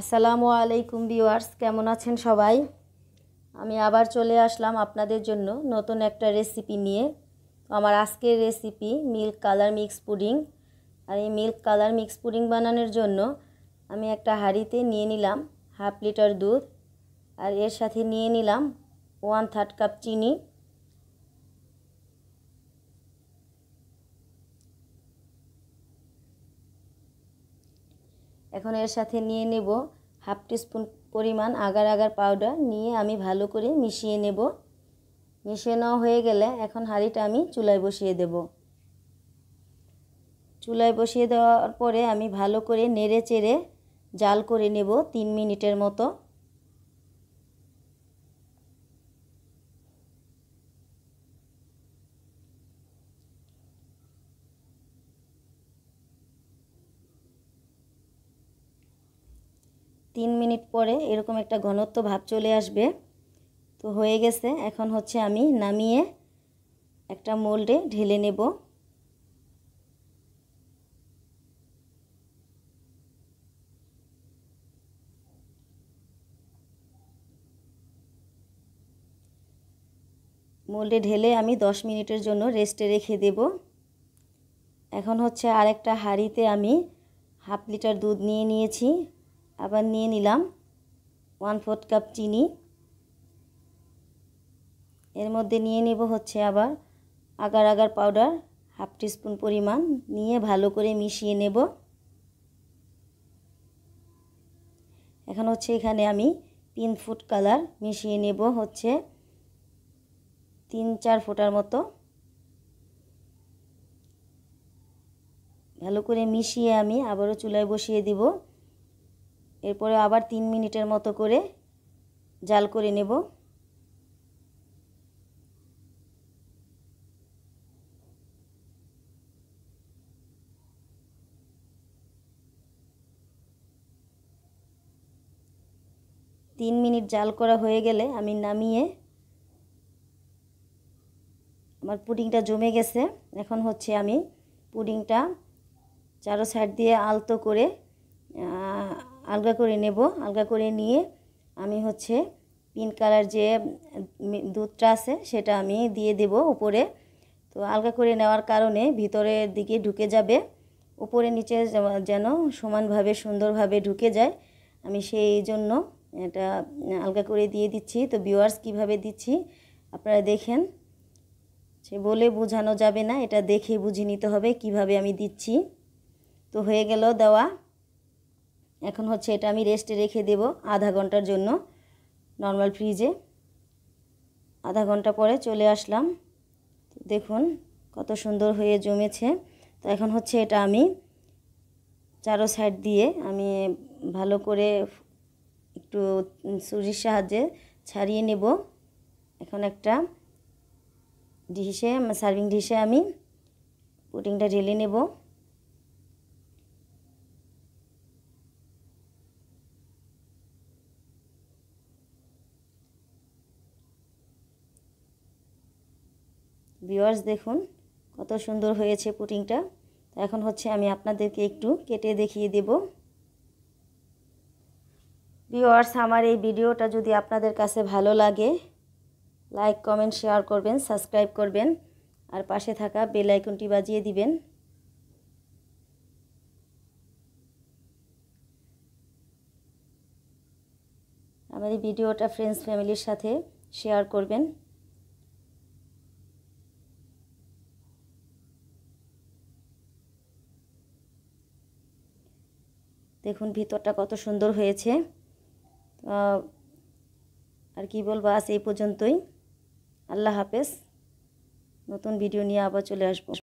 আসসালামু আলাইকুম ভিওয়ার্স কেমন আছেন সবাই আমি আবার চলে আসলাম আপনাদের জন্য নতুন একটা রেসিপি নিয়ে আমার আজকের recipe milk colour mix pudding আর এই মিল্ক কালার মিক্স পুডিং বানানোর জন্য আমি একটা হাঁড়িতে নিয়ে নিলাম হাফ লিটার দুধ আর এর সাথে নিয়ে নিলাম ওয়ান থার্ড কাপ চিনি এখন এর সাথে নিয়ে নেব হাফ টিস্পুন পরিমাণ আগার আগার পাউডার নিয়ে আমি ভালো করে মিশিয়ে নেব মিশিয়ে নেওয়া হয়ে গেলে এখন হাঁড়িটা আমি চুলায় বসিয়ে দেব চুলায় বসিয়ে দেওয়ার পরে আমি ভালো করে নেড়ে চেড়ে জাল করে নেব তিন মিনিটের মতো তিন মিনিট পরে এরকম একটা ঘনত্ব ভাব চলে আসবে তো হয়ে গেছে এখন হচ্ছে আমি নামিয়ে একটা মোল্ডে ঢেলে নেব মোল্ডে ঢেলে আমি দশ মিনিটের জন্য রেস্টে রেখে দেব এখন হচ্ছে আরেকটা হাঁড়িতে আমি হাফ লিটার দুধ নিয়ে নিয়েছি আবার নিয়ে নিলাম ওয়ান ফোর্থ কাপ চিনি এর মধ্যে নিয়ে নেব হচ্ছে আবার agar agar powder half teaspoon পরিমাণ নিয়ে ভালো করে মিশিয়ে নেব এখন হচ্ছে এখানে আমি তিন ফুট কালার মিশিয়ে নেব হচ্ছে তিন চার ফোটার মতো ভালো করে মিশিয়ে আমি আবারও চুলায় বসিয়ে দেবো এরপরে আবার তিন মিনিটের মতো করে জাল করে নেব তিন মিনিট জাল করা হয়ে গেলে আমি নামিয়ে আমার পুডিংটা জমে গেছে এখন হচ্ছে আমি পুডিংটা চারো সাইড দিয়ে আলতো করে আলগা করে নেব আলগা করে নিয়ে আমি হচ্ছে পিঙ্ক কালার যে দুধটা আছে সেটা আমি দিয়ে দেব উপরে তো আলগা করে নেওয়ার কারণে ভিতরের দিকে ঢুকে যাবে উপরে নিচে যেন সমানভাবে সুন্দরভাবে ঢুকে যায় আমি সেই জন্য এটা আলগা করে দিয়ে দিচ্ছি তো ভিউয়ার্স কিভাবে দিচ্ছি আপনারা দেখেন সে বলে বোঝানো যাবে না এটা দেখে বুঝে নিতে হবে কিভাবে আমি দিচ্ছি তো হয়ে গেল দেওয়া এখন হচ্ছে এটা আমি রেস্টে রেখে দেব আধা ঘন্টার জন্য নর্মাল ফ্রিজে আধা ঘন্টা পরে চলে আসলাম দেখুন কত সুন্দর হয়ে জমেছে তো এখন হচ্ছে এটা আমি চারো সাইড দিয়ে আমি ভালো করে একটু সুজির সাহায্যে ছাড়িয়ে নেব এখন একটা ডিশে সার্ভিং ডিশে আমি পুটিংটা ঢেলে নেব বিওয়ার্স দেখুন কত সুন্দর হয়েছে পুটিংটা এখন হচ্ছে আমি আপনাদেরকে একটু কেটে দেখিয়ে দেব ভিওয়ার্স আমার এই ভিডিওটা যদি আপনাদের কাছে ভালো লাগে লাইক কমেন্ট শেয়ার করবেন সাবস্ক্রাইব করবেন আর পাশে থাকা বেল আইকনটি বাজিয়ে দিবেন আমার এই ভিডিওটা ফ্রেন্ডস ফ্যামিলির সাথে শেয়ার করবেন দেখুন ভিতরটা কত সুন্দর হয়েছে আর কি বলবো আজ এই পর্যন্তই আল্লাহ হাফেজ নতুন ভিডিও নিয়ে আবার চলে আসবো